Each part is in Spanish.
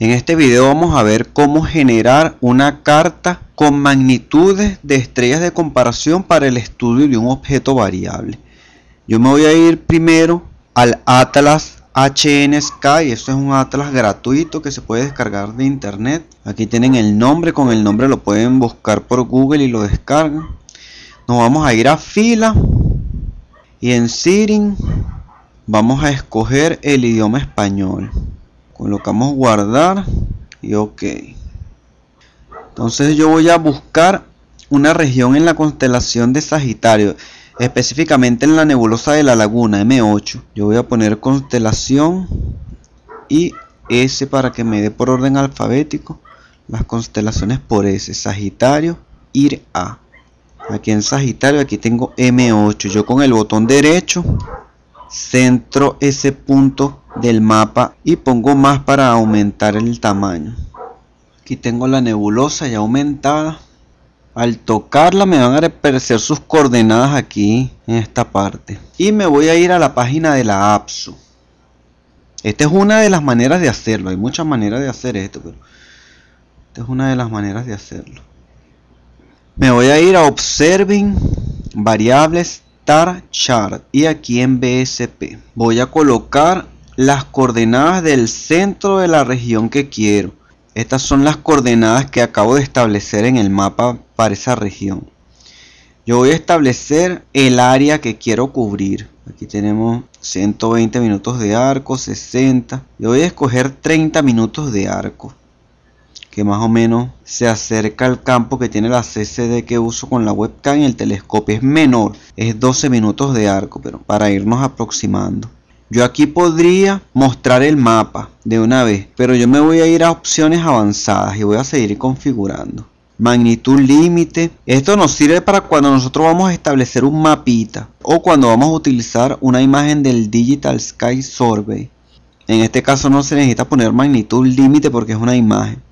En este video vamos a ver cómo generar una carta con magnitudes de estrellas de comparación para el estudio de un objeto variable. Yo me voy a ir primero al Atlas HN Sky, eso es un atlas gratuito que se puede descargar de internet. Aquí tienen el nombre, con el nombre lo pueden buscar por Google y lo descargan. Nos vamos a ir a fila y en Siring vamos a escoger el idioma español colocamos guardar y ok entonces yo voy a buscar una región en la constelación de Sagitario específicamente en la nebulosa de la laguna M8 yo voy a poner constelación y S para que me dé por orden alfabético las constelaciones por S Sagitario ir a aquí en Sagitario aquí tengo M8 yo con el botón derecho centro ese punto del mapa y pongo más para aumentar el tamaño aquí tengo la nebulosa ya aumentada al tocarla me van a aparecer sus coordenadas aquí en esta parte y me voy a ir a la página de la APSU esta es una de las maneras de hacerlo hay muchas maneras de hacer esto pero esta es una de las maneras de hacerlo me voy a ir a observing variables chart y aquí en BSP voy a colocar las coordenadas del centro de la región que quiero estas son las coordenadas que acabo de establecer en el mapa para esa región yo voy a establecer el área que quiero cubrir aquí tenemos 120 minutos de arco 60 yo voy a escoger 30 minutos de arco que más o menos se acerca al campo que tiene la CCD que uso con la webcam y el telescopio es menor, es 12 minutos de arco, pero para irnos aproximando. Yo aquí podría mostrar el mapa de una vez, pero yo me voy a ir a opciones avanzadas y voy a seguir configurando. Magnitud límite. Esto nos sirve para cuando nosotros vamos a establecer un mapita o cuando vamos a utilizar una imagen del Digital Sky Survey. En este caso no se necesita poner magnitud límite porque es una imagen.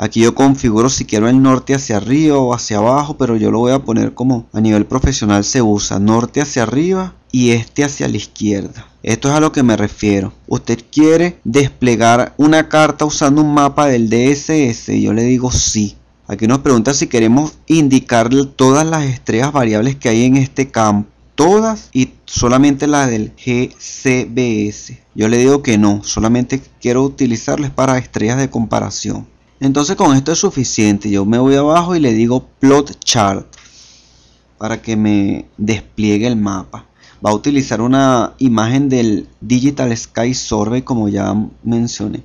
Aquí yo configuro si quiero el norte hacia arriba o hacia abajo, pero yo lo voy a poner como a nivel profesional se usa norte hacia arriba y este hacia la izquierda. Esto es a lo que me refiero. Usted quiere desplegar una carta usando un mapa del DSS. Yo le digo sí. Aquí nos pregunta si queremos indicar todas las estrellas variables que hay en este campo. Todas y solamente la del GCBS. Yo le digo que no. Solamente quiero utilizarlas para estrellas de comparación. Entonces con esto es suficiente. Yo me voy abajo y le digo plot chart para que me despliegue el mapa. Va a utilizar una imagen del Digital Sky Survey como ya mencioné.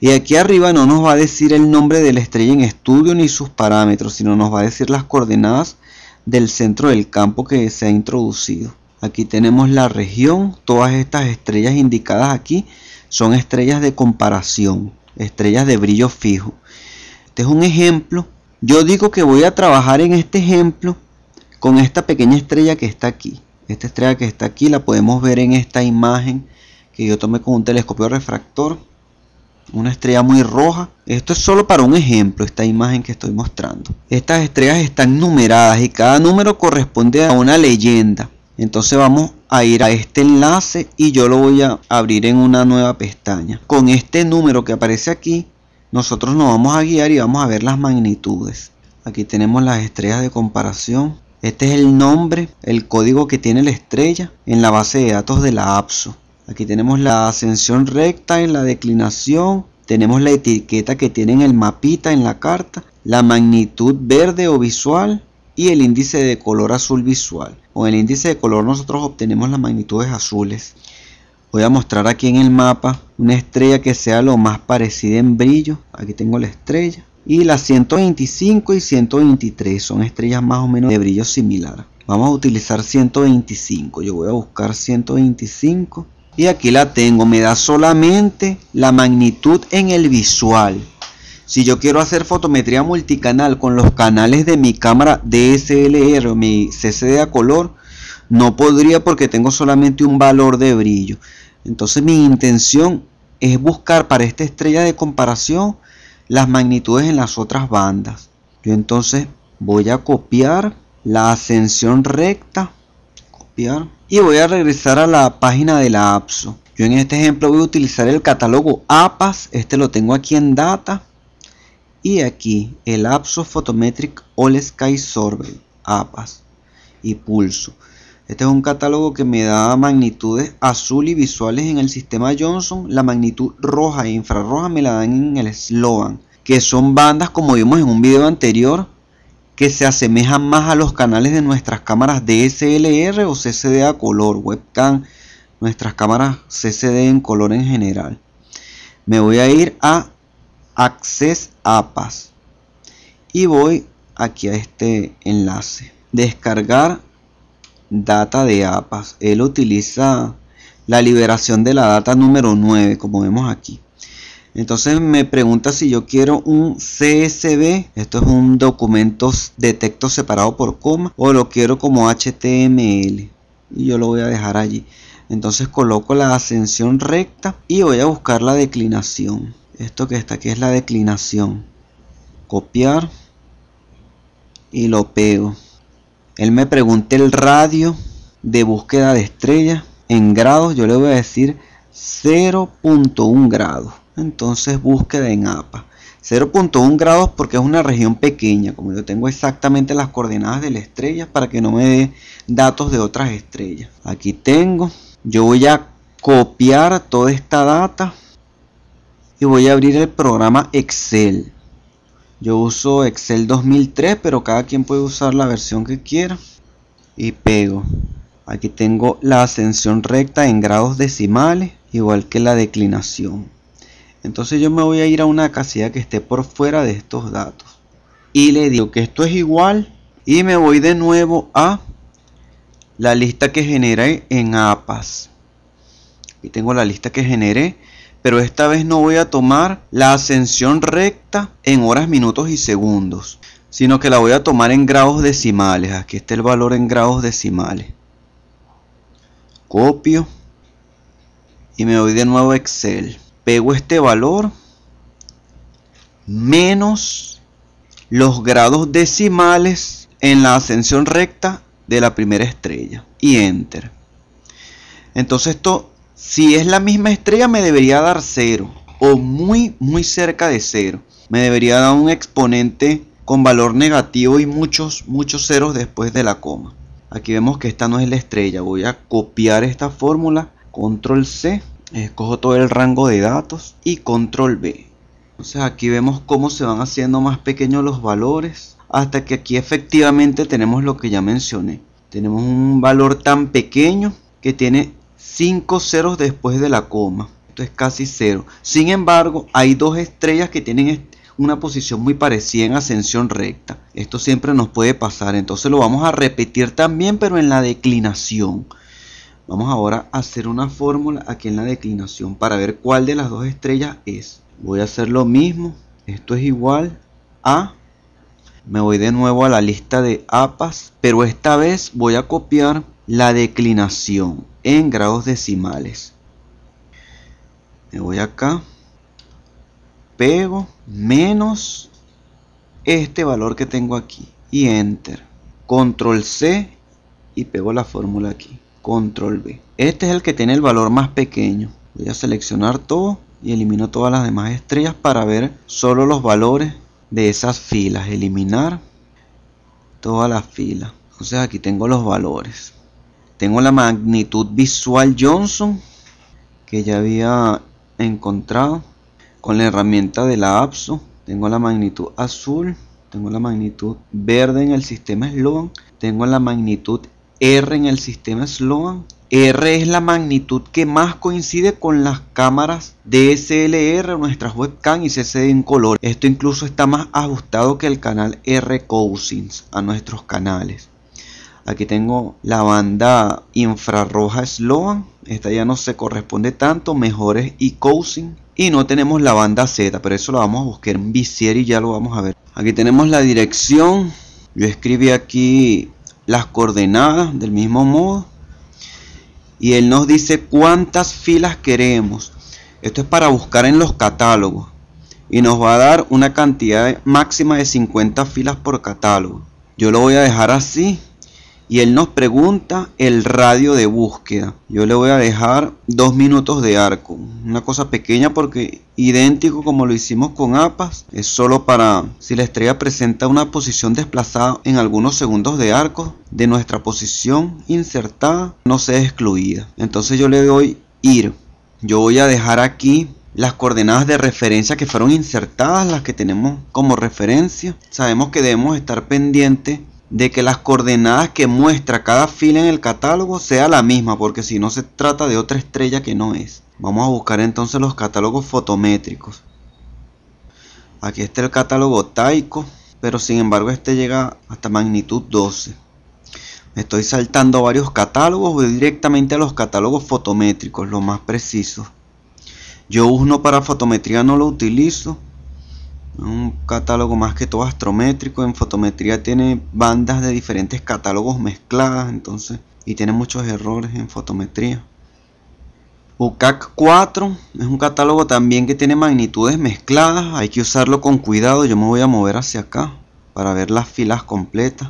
Y aquí arriba no nos va a decir el nombre de la estrella en estudio ni sus parámetros, sino nos va a decir las coordenadas del centro del campo que se ha introducido. Aquí tenemos la región, todas estas estrellas indicadas aquí son estrellas de comparación estrellas de brillo fijo. Este es un ejemplo. Yo digo que voy a trabajar en este ejemplo con esta pequeña estrella que está aquí. Esta estrella que está aquí la podemos ver en esta imagen que yo tomé con un telescopio refractor. Una estrella muy roja. Esto es solo para un ejemplo, esta imagen que estoy mostrando. Estas estrellas están numeradas y cada número corresponde a una leyenda entonces vamos a ir a este enlace y yo lo voy a abrir en una nueva pestaña con este número que aparece aquí nosotros nos vamos a guiar y vamos a ver las magnitudes aquí tenemos las estrellas de comparación este es el nombre el código que tiene la estrella en la base de datos de la APSO aquí tenemos la ascensión recta en la declinación tenemos la etiqueta que tiene en el mapita en la carta la magnitud verde o visual y el índice de color azul visual. Con el índice de color nosotros obtenemos las magnitudes azules. Voy a mostrar aquí en el mapa una estrella que sea lo más parecida en brillo. Aquí tengo la estrella. Y las 125 y 123 son estrellas más o menos de brillo similar. Vamos a utilizar 125. Yo voy a buscar 125. Y aquí la tengo. Me da solamente la magnitud en el visual. Si yo quiero hacer fotometría multicanal con los canales de mi cámara DSLR o mi CCD a color, no podría porque tengo solamente un valor de brillo. Entonces mi intención es buscar para esta estrella de comparación las magnitudes en las otras bandas. Yo entonces voy a copiar la ascensión recta, copiar, y voy a regresar a la página de la APSO. Yo en este ejemplo voy a utilizar el catálogo APAS, este lo tengo aquí en data y aquí el APSO Photometric All Sky Survey, APAS y Pulso. Este es un catálogo que me da magnitudes azul y visuales en el sistema Johnson. La magnitud roja e infrarroja me la dan en el Sloan, que son bandas como vimos en un video anterior que se asemejan más a los canales de nuestras cámaras DSLR o CCD a color, webcam, nuestras cámaras CCD en color en general. Me voy a ir a Access APAS y voy aquí a este enlace descargar data de APAS él utiliza la liberación de la data número 9 como vemos aquí entonces me pregunta si yo quiero un CSV, esto es un documento de texto separado por coma, o lo quiero como HTML y yo lo voy a dejar allí. Entonces coloco la ascensión recta y voy a buscar la declinación esto que está aquí es la declinación copiar y lo pego él me pregunta el radio de búsqueda de estrellas en grados yo le voy a decir 0.1 grados entonces búsqueda en APA 0.1 grados porque es una región pequeña como yo tengo exactamente las coordenadas de la estrella para que no me dé datos de otras estrellas aquí tengo yo voy a copiar toda esta data y voy a abrir el programa Excel. Yo uso Excel 2003, pero cada quien puede usar la versión que quiera. Y pego. Aquí tengo la ascensión recta en grados decimales, igual que la declinación. Entonces yo me voy a ir a una casilla que esté por fuera de estos datos. Y le digo que esto es igual. Y me voy de nuevo a la lista que generé en APAS. Y tengo la lista que generé pero esta vez no voy a tomar la ascensión recta en horas, minutos y segundos, sino que la voy a tomar en grados decimales. Aquí está el valor en grados decimales. Copio y me voy de nuevo a Excel. Pego este valor menos los grados decimales en la ascensión recta de la primera estrella y enter. Entonces esto si es la misma estrella me debería dar cero o muy muy cerca de cero Me debería dar un exponente con valor negativo y muchos muchos ceros después de la coma. Aquí vemos que esta no es la estrella. Voy a copiar esta fórmula. Control C. Escojo todo el rango de datos y control B. Entonces aquí vemos cómo se van haciendo más pequeños los valores. Hasta que aquí efectivamente tenemos lo que ya mencioné. Tenemos un valor tan pequeño que tiene 5 ceros después de la coma. Esto es casi cero. Sin embargo, hay dos estrellas que tienen una posición muy parecida en ascensión recta. Esto siempre nos puede pasar. Entonces lo vamos a repetir también, pero en la declinación. Vamos ahora a hacer una fórmula aquí en la declinación para ver cuál de las dos estrellas es. Voy a hacer lo mismo. Esto es igual a... Me voy de nuevo a la lista de APAS, pero esta vez voy a copiar la declinación en grados decimales. Me voy acá, pego, menos este valor que tengo aquí y enter. Control C y pego la fórmula aquí. Control B. Este es el que tiene el valor más pequeño. Voy a seleccionar todo y elimino todas las demás estrellas para ver solo los valores de esas filas. Eliminar todas las filas. Entonces aquí tengo los valores. Tengo la magnitud visual Johnson que ya había encontrado con la herramienta de la APSO. Tengo la magnitud azul, tengo la magnitud verde en el sistema Sloan, tengo la magnitud R en el sistema Sloan. R es la magnitud que más coincide con las cámaras DSLR, nuestras webcam y CCD en color. Esto incluso está más ajustado que el canal R Cousins a nuestros canales. Aquí tengo la banda infrarroja Sloan. Esta ya no se corresponde tanto. Mejores es Cousin. Y no tenemos la banda Z, pero eso lo vamos a buscar en Visier y ya lo vamos a ver. Aquí tenemos la dirección. Yo escribí aquí las coordenadas del mismo modo. Y él nos dice cuántas filas queremos. Esto es para buscar en los catálogos. Y nos va a dar una cantidad máxima de 50 filas por catálogo. Yo lo voy a dejar así y él nos pregunta el radio de búsqueda. Yo le voy a dejar dos minutos de arco. Una cosa pequeña porque idéntico como lo hicimos con APAS. Es solo para si la estrella presenta una posición desplazada en algunos segundos de arco de nuestra posición insertada no sea excluida. Entonces yo le doy ir. Yo voy a dejar aquí las coordenadas de referencia que fueron insertadas, las que tenemos como referencia. Sabemos que debemos estar pendientes de que las coordenadas que muestra cada fila en el catálogo sea la misma, porque si no se trata de otra estrella que no es. Vamos a buscar entonces los catálogos fotométricos. Aquí está el catálogo Taiko, pero sin embargo este llega hasta magnitud 12. estoy saltando varios catálogos, voy directamente a los catálogos fotométricos, lo más preciso Yo uno para fotometría no lo utilizo, un catálogo más que todo astrométrico. En fotometría tiene bandas de diferentes catálogos mezcladas, entonces, y tiene muchos errores en fotometría. UCAC 4 es un catálogo también que tiene magnitudes mezcladas, hay que usarlo con cuidado, yo me voy a mover hacia acá para ver las filas completas.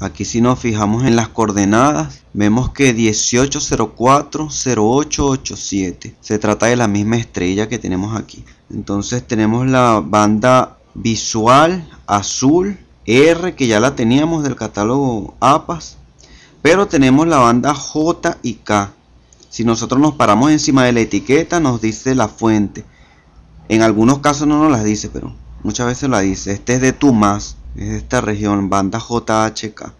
Aquí si nos fijamos en las coordenadas, vemos que 18040887. Se trata de la misma estrella que tenemos aquí. Entonces tenemos la banda visual azul R que ya la teníamos del catálogo APAS. Pero tenemos la banda J y K. Si nosotros nos paramos encima de la etiqueta nos dice la fuente. En algunos casos no nos las dice, pero muchas veces la dice. Este es de Tumas es esta región, banda JHK.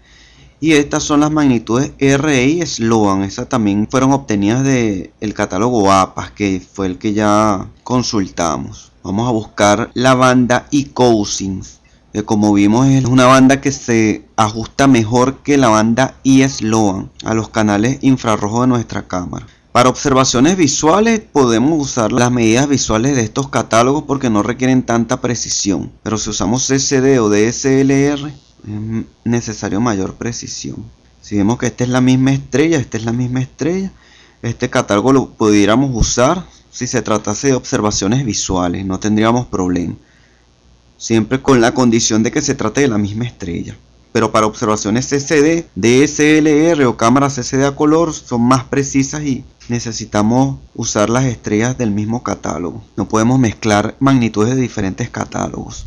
Y estas son las magnitudes R y Sloan. Estas también fueron obtenidas de el catálogo APAS, que fue el que ya consultamos. Vamos a buscar la banda e Cousins, que como vimos es una banda que se ajusta mejor que la banda e Sloan a los canales infrarrojos de nuestra cámara. Para observaciones visuales podemos usar las medidas visuales de estos catálogos porque no requieren tanta precisión. Pero si usamos CCD o DSLR es necesario mayor precisión. Si vemos que esta es la misma estrella, esta es la misma estrella, este catálogo lo pudiéramos usar si se tratase de observaciones visuales, no tendríamos problema. Siempre con la condición de que se trate de la misma estrella pero para observaciones CCD, DSLR o cámaras CCD a color son más precisas y necesitamos usar las estrellas del mismo catálogo. No podemos mezclar magnitudes de diferentes catálogos.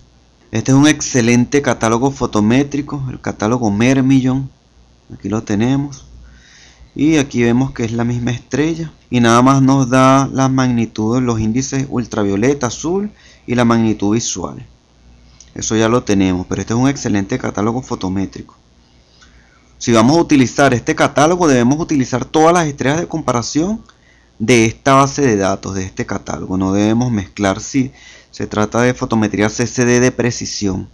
Este es un excelente catálogo fotométrico, el catálogo Mermillon. Aquí lo tenemos. Y aquí vemos que es la misma estrella. Y nada más nos da las magnitudes, los índices ultravioleta, azul y la magnitud visual. Eso ya lo tenemos, pero este es un excelente catálogo fotométrico. Si vamos a utilizar este catálogo, debemos utilizar todas las estrellas de comparación de esta base de datos, de este catálogo. No debemos mezclar si se trata de fotometría CCD de precisión.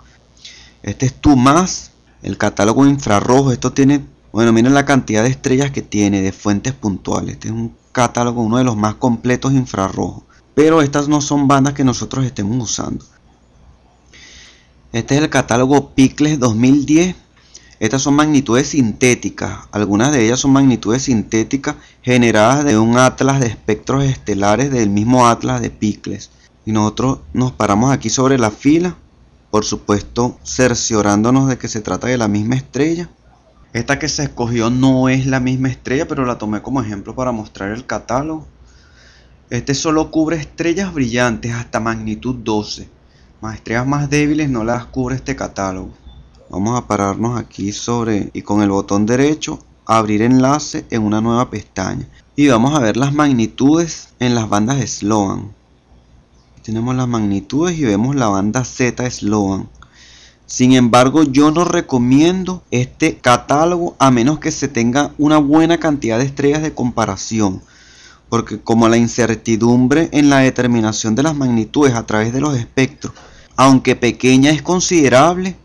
Este es tu más, el catálogo infrarrojo. Esto tiene, bueno, miren la cantidad de estrellas que tiene, de fuentes puntuales. Este es un catálogo, uno de los más completos infrarrojos. Pero estas no son bandas que nosotros estemos usando. Este es el catálogo Picles 2010. Estas son magnitudes sintéticas. Algunas de ellas son magnitudes sintéticas generadas de un atlas de espectros estelares del mismo atlas de Picles. Y nosotros nos paramos aquí sobre la fila, por supuesto cerciorándonos de que se trata de la misma estrella. Esta que se escogió no es la misma estrella, pero la tomé como ejemplo para mostrar el catálogo. Este solo cubre estrellas brillantes hasta magnitud 12 estrellas más débiles no las cubre este catálogo. Vamos a pararnos aquí sobre y con el botón derecho abrir enlace en una nueva pestaña. Y vamos a ver las magnitudes en las bandas de Sloan. Tenemos las magnitudes y vemos la banda Z Sloan. Sin embargo, yo no recomiendo este catálogo a menos que se tenga una buena cantidad de estrellas de comparación. Porque como la incertidumbre en la determinación de las magnitudes a través de los espectros aunque pequeña es considerable,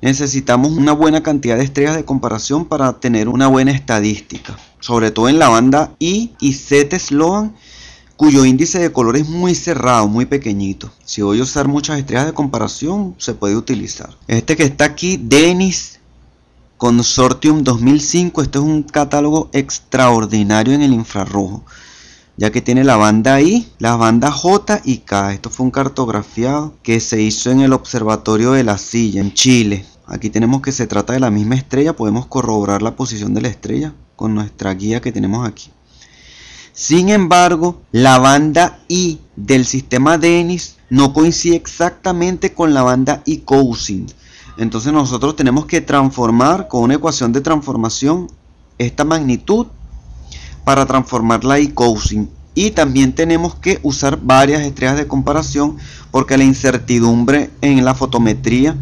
necesitamos una buena cantidad de estrellas de comparación para tener una buena estadística, sobre todo en la banda I y Z Sloan, cuyo índice de color es muy cerrado, muy pequeñito. Si voy a usar muchas estrellas de comparación, se puede utilizar. Este que está aquí, Denis Consortium 2005, este es un catálogo extraordinario en el infrarrojo ya que tiene la banda I, las bandas J y K. Esto fue un cartografiado que se hizo en el Observatorio de la Silla, en Chile. Aquí tenemos que se trata de la misma estrella, podemos corroborar la posición de la estrella con nuestra guía que tenemos aquí. Sin embargo, la banda I del sistema Dennis no coincide exactamente con la banda I Cousin. Entonces nosotros tenemos que transformar con una ecuación de transformación esta magnitud para transformar la e Y también tenemos que usar varias estrellas de comparación porque la incertidumbre en la fotometría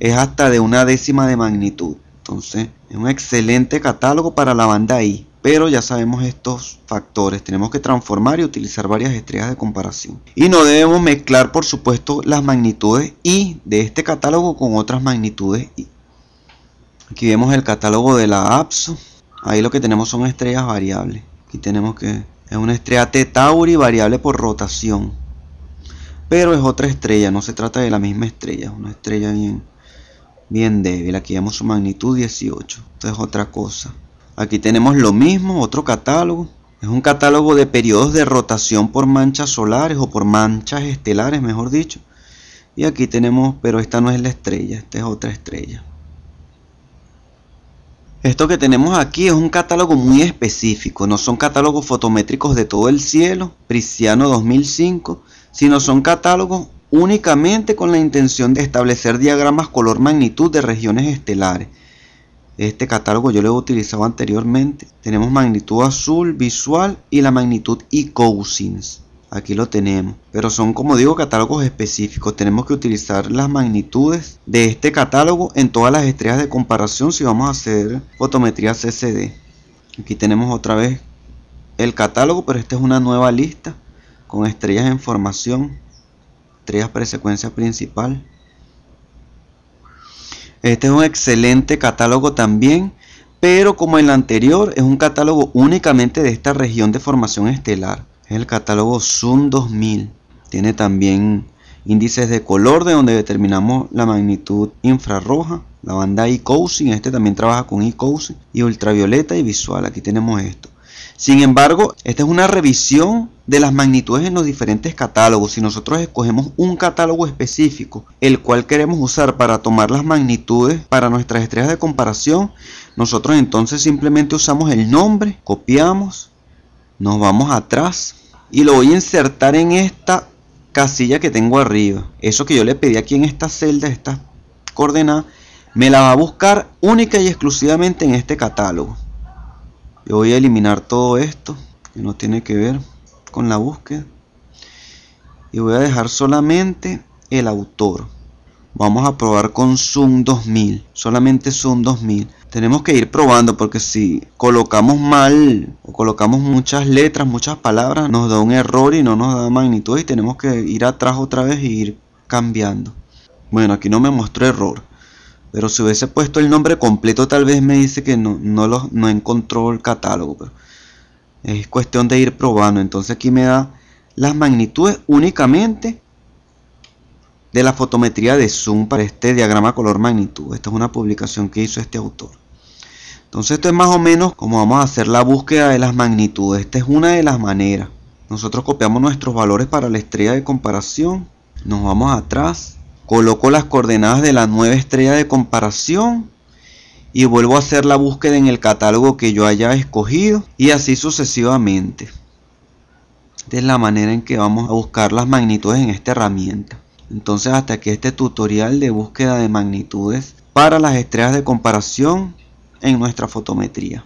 es hasta de una décima de magnitud. Entonces es un excelente catálogo para la banda I. Pero ya sabemos estos factores. Tenemos que transformar y utilizar varias estrellas de comparación. Y no debemos mezclar por supuesto las magnitudes I de este catálogo con otras magnitudes I. Aquí vemos el catálogo de la APSO Ahí lo que tenemos son estrellas variables. Aquí tenemos que es una estrella T Tauri variable por rotación. Pero es otra estrella, no se trata de la misma estrella, es una estrella bien, bien débil. Aquí vemos su magnitud 18. Esto es otra cosa. Aquí tenemos lo mismo, otro catálogo. Es un catálogo de periodos de rotación por manchas solares o por manchas estelares, mejor dicho. Y aquí tenemos, pero esta no es la estrella, esta es otra estrella. Esto que tenemos aquí es un catálogo muy específico, no son catálogos fotométricos de todo el cielo, Prisciano 2005, sino son catálogos únicamente con la intención de establecer diagramas color magnitud de regiones estelares. Este catálogo yo lo he utilizado anteriormente. Tenemos magnitud azul, visual y la magnitud e-cousins aquí lo tenemos pero son como digo catálogos específicos tenemos que utilizar las magnitudes de este catálogo en todas las estrellas de comparación si vamos a hacer fotometría CCD aquí tenemos otra vez el catálogo pero esta es una nueva lista con estrellas en formación estrellas presecuencia principal este es un excelente catálogo también pero como el anterior es un catálogo únicamente de esta región de formación estelar es el catálogo Zoom 2000. Tiene también índices de color de donde determinamos la magnitud infrarroja. La banda e cousin este también trabaja con e cousin y ultravioleta y visual. Aquí tenemos esto. Sin embargo, esta es una revisión de las magnitudes en los diferentes catálogos. Si nosotros escogemos un catálogo específico, el cual queremos usar para tomar las magnitudes para nuestras estrellas de comparación, nosotros entonces simplemente usamos el nombre, copiamos nos vamos atrás y lo voy a insertar en esta casilla que tengo arriba eso que yo le pedí aquí en esta celda esta coordenada me la va a buscar única y exclusivamente en este catálogo yo voy a eliminar todo esto que no tiene que ver con la búsqueda y voy a dejar solamente el autor vamos a probar con zoom 2000 solamente zoom 2000 tenemos que ir probando porque si colocamos mal o colocamos muchas letras, muchas palabras, nos da un error y no nos da magnitud y tenemos que ir atrás otra vez e ir cambiando. Bueno, aquí no me mostró error. Pero si hubiese puesto el nombre completo tal vez me dice que no, lo, no encontró el catálogo. Pero es cuestión de ir probando. Entonces aquí me da las magnitudes únicamente de la fotometría de zoom para este diagrama color magnitud. Esta es una publicación que hizo este autor. Entonces esto es más o menos como vamos a hacer la búsqueda de las magnitudes. Esta es una de las maneras. Nosotros copiamos nuestros valores para la estrella de comparación. Nos vamos atrás. Coloco las coordenadas de la nueva estrella de comparación. Y vuelvo a hacer la búsqueda en el catálogo que yo haya escogido. Y así sucesivamente. Esta es la manera en que vamos a buscar las magnitudes en esta herramienta. Entonces hasta aquí este tutorial de búsqueda de magnitudes para las estrellas de comparación en nuestra fotometría.